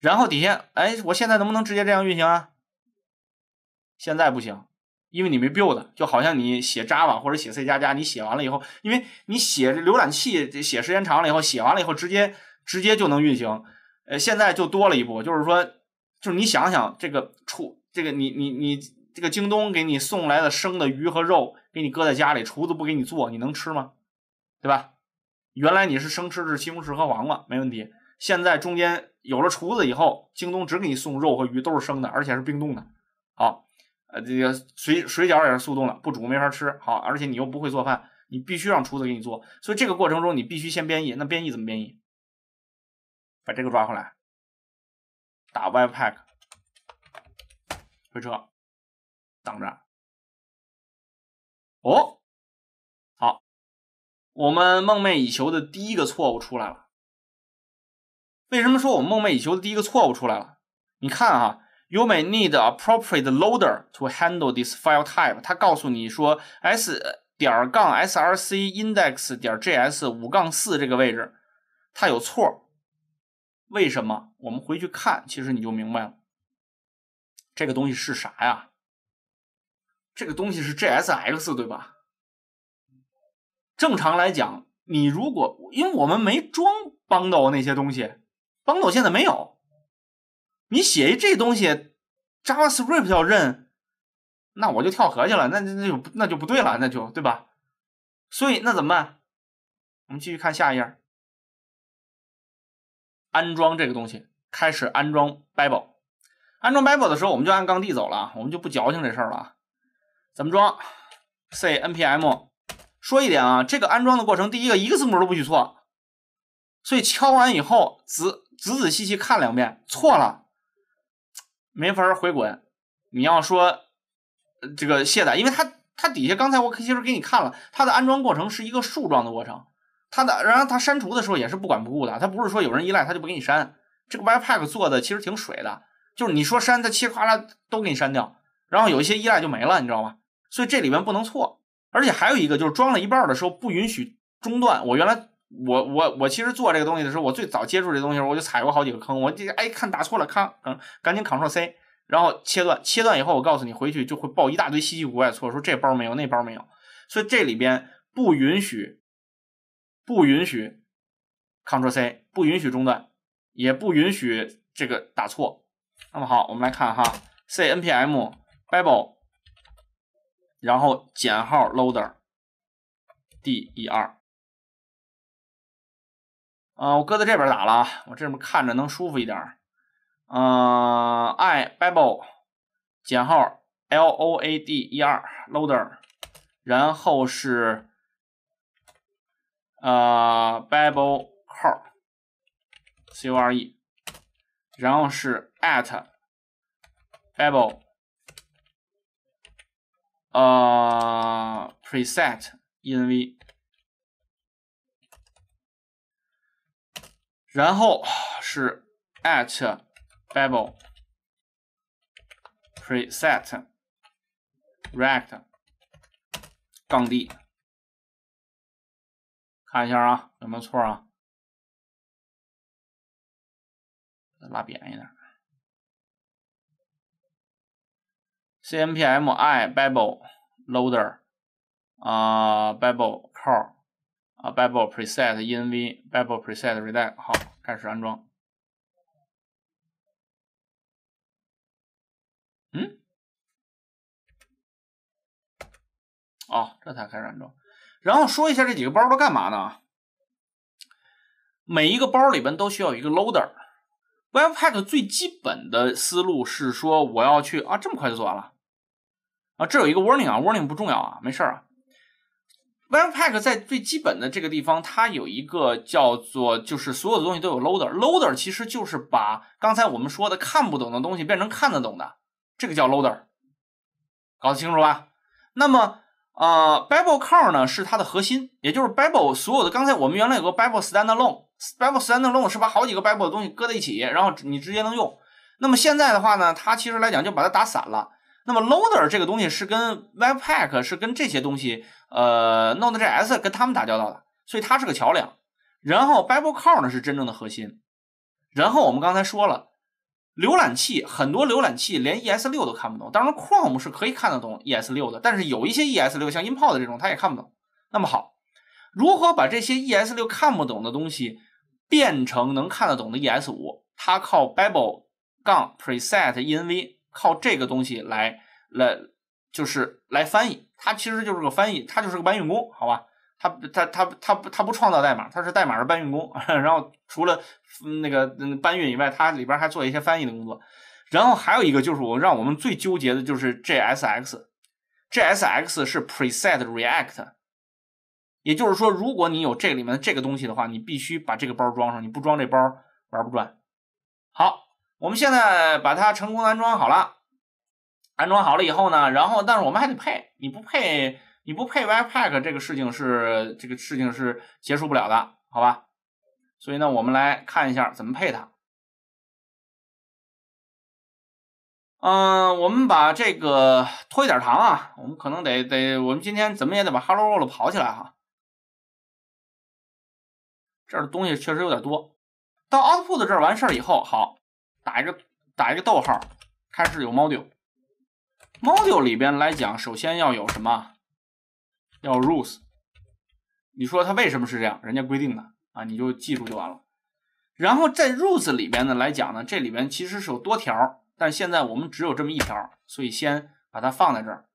然后底下，哎，我现在能不能直接这样运行啊？现在不行，因为你没 build。就好像你写 Java 或者写 C 加加，你写完了以后，因为你写浏览器写时间长了以后，写完了以后直接直接就能运行。呃，现在就多了一步，就是说，就是你想想这个厨，这个你你你这个京东给你送来的生的鱼和肉，给你搁在家里，厨子不给你做，你能吃吗？对吧？原来你是生吃是西红柿和黄瓜没问题，现在中间。有了厨子以后，京东只给你送肉和鱼，都是生的，而且是冰冻的。好，呃，这个水水饺也是速冻的，不煮没法吃。好，而且你又不会做饭，你必须让厨子给你做。所以这个过程中，你必须先编译。那编译怎么编译？把这个抓回来，打 b pack，回车，等着。哦，好，我们梦寐以求的第一个错误出来了。为什么说我梦寐以求的第一个错误出来了？你看哈，You may need appropriate loader to handle this file type。它告诉你说，s. 点杠 s.r.c.index. 点 js 五杠四这个位置，它有错。为什么？我们回去看，其实你就明白了。这个东西是啥呀？这个东西是 jsx 对吧？正常来讲，你如果因为我们没装帮到 e 那些东西。甭斗现在没有。你写一这东西，JavaScript 要认，那我就跳河去了。那那那就不对了，那就对吧？所以那怎么办？我们继续看下一页。安装这个东西，开始安装 b i b l e 安装 b i b l e 的时候，我们就按杠地走了，我们就不矫情这事儿了。怎么装？C N P M。说一点啊，这个安装的过程，第一个一个字母都不许错。所以敲完以后，子。仔仔细细看两遍，错了，没法回滚。你要说这个卸载，因为它它底下刚才我其实给你看了，它的安装过程是一个树状的过程，它的然后它删除的时候也是不管不顾的，它不是说有人依赖它就不给你删。这个 b pack 做的其实挺水的，就是你说删它，嘁夸啦都给你删掉，然后有一些依赖就没了，你知道吗？所以这里面不能错，而且还有一个就是装了一半的时候不允许中断。我原来。我我我其实做这个东西的时候，我最早接触这东西，时候，我就踩过好几个坑。我这哎看打错了，咔，赶紧 Ctrl+C，然后切断切断以后，我告诉你回去就会报一大堆稀奇古怪错，说这包没有那包没有。所以这里边不允许不允许 Ctrl+C，不允许中断，也不允许这个打错。那么好，我们来看哈 c n p m b i b l e 然后减号 loader，DER。啊，我搁在这边打了啊，我这边看着能舒服一点。嗯，i babel 减号 l o a d e r loader，然后是呃 babel 号 c o r e，然后是 at babel 呃 preset e n v。然后是 at b a b l preset read 杠 d，看一下啊有没有错啊？拉扁一点。cmpmi b a b e loader l 啊 b a b l e call 啊 b a b e l e preset env b a b l preset r e d a t 好。开始安装。嗯，哦，这才开始安装。然后说一下这几个包都干嘛呢？每一个包里边都需要一个 loader。Webpack 最基本的思路是说，我要去啊，这么快就做完了啊。这有一个 warning 啊，warning 不重要啊，没事啊。Webpack 在最基本的这个地方，它有一个叫做，就是所有的东西都有 loader。loader 其实就是把刚才我们说的看不懂的东西变成看得懂的，这个叫 loader，搞清楚吧。那么，呃，Babel c a r e 呢是它的核心，也就是 Babel 所有的。刚才我们原来有个 Babel Standalone，Babel Standalone 是把好几个 Babel 的东西搁在一起，然后你直接能用。那么现在的话呢，它其实来讲就把它打散了。那么 loader 这个东西是跟 webpack 是跟这些东西，呃，nodejs 跟他们打交道的，所以它是个桥梁。然后 b a b e l c a l l 呢是真正的核心。然后我们刚才说了，浏览器很多浏览器连 ES6 都看不懂，当然 Chrome 是可以看得懂 ES6 的，但是有一些 ES6，像 i n p o r 的这种，它也看不懂。那么好，如何把这些 ES6 看不懂的东西变成能看得懂的 ES5？它靠 babel 杠 preset env。靠这个东西来来就是来翻译，它其实就是个翻译，它就是个搬运工，好吧？它它它它它不创造代码，它是代码的搬运工。然后除了那个搬运以外，它里边还做一些翻译的工作。然后还有一个就是我让我们最纠结的就是 JSX，JSX 是 preset react，也就是说，如果你有这里面这个东西的话，你必须把这个包装上，你不装这包玩不转。好。我们现在把它成功安装好了，安装好了以后呢，然后但是我们还得配，你不配你不配 b p a c k 这个事情是这个事情是结束不了的，好吧？所以呢，我们来看一下怎么配它。嗯，我们把这个拖一点糖啊，我们可能得得我们今天怎么也得把 Hello World 跑起来哈。这儿东西确实有点多，到 OutPut 这儿完事儿以后，好。打一个，打一个逗号，开始有 module。module 里边来讲，首先要有什么？要 rules。你说它为什么是这样？人家规定的啊，你就记住就完了。然后在 rules 里边呢来讲呢，这里边其实是有多条，但现在我们只有这么一条，所以先把它放在这儿。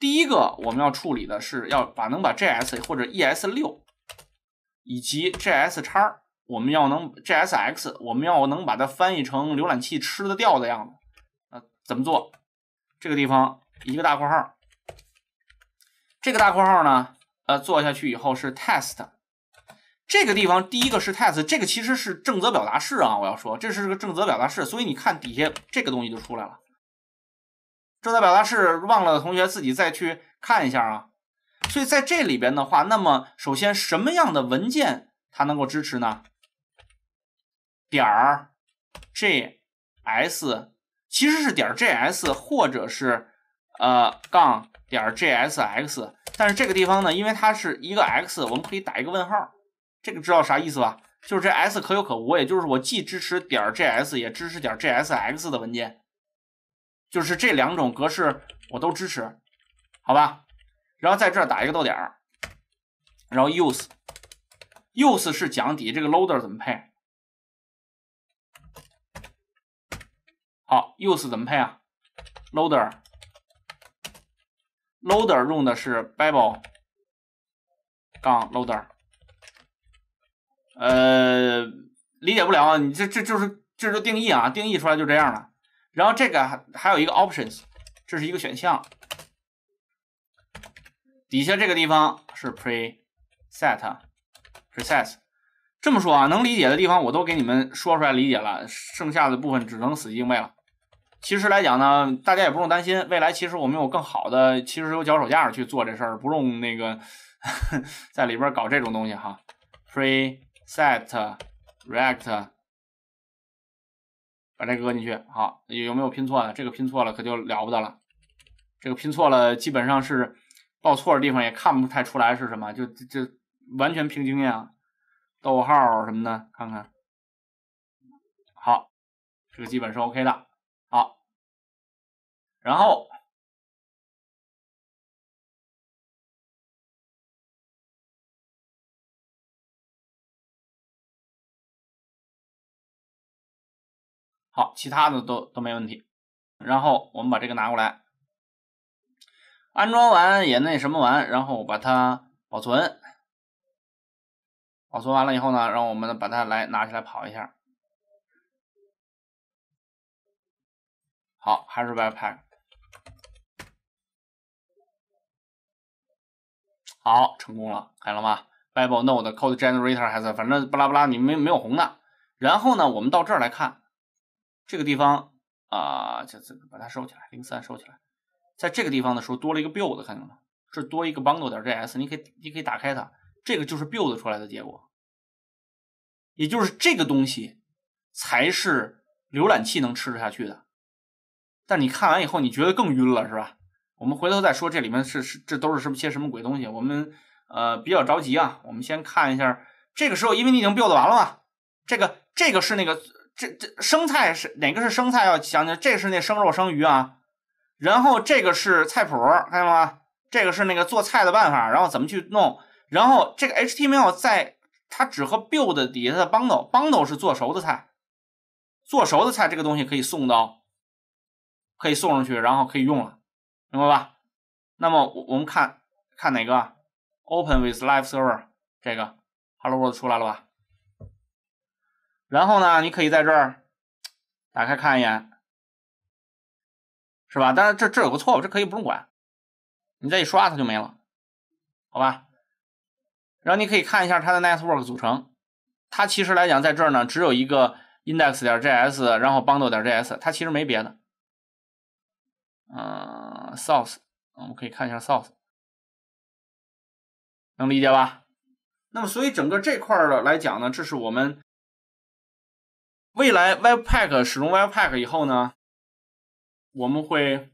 第一个我们要处理的是要把能把 G S 或者 E S 六以及 G S 叉我们要能 JSX，我们要能把它翻译成浏览器吃的掉的样子，呃，怎么做？这个地方一个大括号，这个大括号呢，呃，做下去以后是 test，这个地方第一个是 test，这个其实是正则表达式啊，我要说这是个正则表达式，所以你看底下这个东西就出来了。正则表达式忘了的同学自己再去看一下啊。所以在这里边的话，那么首先什么样的文件它能够支持呢？点儿 js 其实是点儿 js 或者是呃杠点儿 jsx，但是这个地方呢，因为它是一个 x，我们可以打一个问号，这个知道啥意思吧？就是这 s 可有可无，也就是我既支持点儿 js 也支持点儿 jsx 的文件，就是这两种格式我都支持，好吧？然后在这儿打一个逗点儿，然后 use use 是讲底这个 loader 怎么配？好，use 怎么配啊？loader，loader 用的是 babel 杠 loader，呃，理解不了啊，你这这就是这就定义啊，定义出来就这样了。然后这个还有一个 options，这是一个选项，底下这个地方是 preset，preset。这么说啊，能理解的地方我都给你们说出来理解了，剩下的部分只能死记硬背了。其实来讲呢，大家也不用担心，未来其实我们有更好的其实有脚手架去做这事儿，不用那个 在里边搞这种东西哈。preset react，把这搁进去，好，有没有拼错的？这个拼错了可就了不得了，这个拼错了基本上是报错的地方也看不太出来是什么，就就完全凭经验，逗号什么的看看。好，这个基本是 OK 的。然后，好，其他的都都没问题。然后我们把这个拿过来，安装完也那什么完，然后把它保存。保存完了以后呢，让我们把它来拿起来跑一下。好，还是 Webpack。好，成功了，看见了吗 b e b Node Code Generator has，a, 反正不拉不拉，你没没有红的。然后呢，我们到这儿来看这个地方啊，就这，把它收起来，零三收起来。在这个地方的时候，多了一个 build，看见了吗？这多一个 bundle.js，你可以你可以打开它，这个就是 build 出来的结果，也就是这个东西才是浏览器能吃得下去的。但你看完以后，你觉得更晕了，是吧？我们回头再说这里面是是这都是什么些什么鬼东西？我们呃比较着急啊，我们先看一下。这个时候因为你已经 build 完了嘛，这个这个是那个这这生菜是哪个是生菜？要想想，这是那生肉生鱼啊。然后这个是菜谱，看见了吗？这个是那个做菜的办法，然后怎么去弄？然后这个 HTML 在它只和 build 底下的 bundle，bundle 是做熟的菜，做熟的菜这个东西可以送到，可以送上去，然后可以用了。明白吧？那么我们看看哪个，Open with Live Server 这个，Hello World 出来了吧？然后呢，你可以在这儿打开看一眼，是吧？但是这这有个错误，这可以不用管，你再一刷它就没了，好吧？然后你可以看一下它的 Network 组成，它其实来讲在这儿呢，只有一个 index.js，点然后 bundle.js，它其实没别的。呃 s o u r c e 我们可以看一下 source，能理解吧？那么，所以整个这块儿的来讲呢，这是我们未来 Webpack 使用 Webpack 以后呢，我们会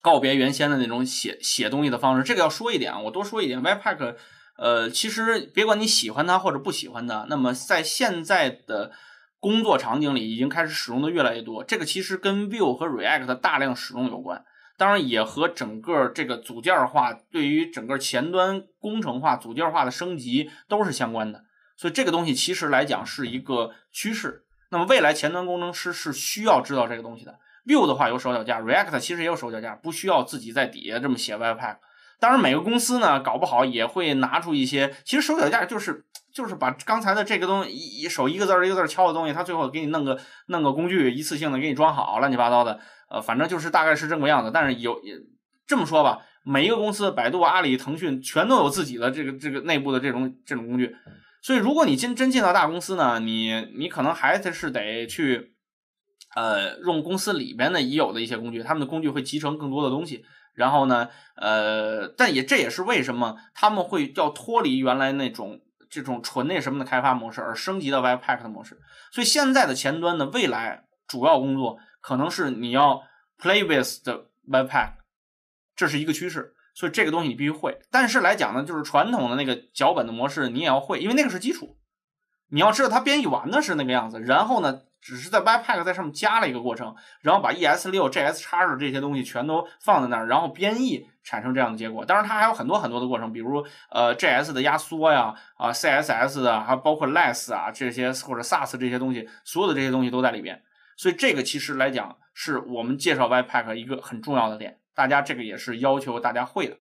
告别原先的那种写写东西的方式。这个要说一点啊，我多说一点，Webpack，呃，其实别管你喜欢它或者不喜欢它，那么在现在的工作场景里已经开始使用的越来越多，这个其实跟 v i e 和 React 大量使用有关，当然也和整个这个组件化对于整个前端工程化、组件化的升级都是相关的。所以这个东西其实来讲是一个趋势。那么未来前端工程师是需要知道这个东西的。v i e 的话有手脚架，React 其实也有手脚架，不需要自己在底下这么写 Webpack。当然每个公司呢，搞不好也会拿出一些。其实手脚架就是。就是把刚才的这个东西，一一手一个字儿一个字儿敲的东西，他最后给你弄个弄个工具，一次性的给你装好，乱七八糟的，呃，反正就是大概是这个样子。但是有这么说吧，每一个公司，百度、阿里、腾讯全都有自己的这个这个内部的这种这种工具。所以如果你进真进到大公司呢，你你可能还得是得去，呃，用公司里边的已有的一些工具，他们的工具会集成更多的东西。然后呢，呃，但也这也是为什么他们会要脱离原来那种。这种纯那什么的开发模式，而升级到 Webpack 的模式，所以现在的前端的未来主要工作可能是你要 Play with 的 Webpack，这是一个趋势，所以这个东西你必须会。但是来讲呢，就是传统的那个脚本的模式你也要会，因为那个是基础，你要知道它编译完的是那个样子，然后呢。只是在 webpack 在上面加了一个过程，然后把 ES 六、JS 叉叉这些东西全都放在那儿，然后编译产生这样的结果。当然，它还有很多很多的过程，比如呃 JS 的压缩呀，啊 CSS 的，还包括 Less 啊这些或者 Sass 这些东西，所有的这些东西都在里边。所以这个其实来讲是我们介绍 webpack 一个很重要的点，大家这个也是要求大家会的。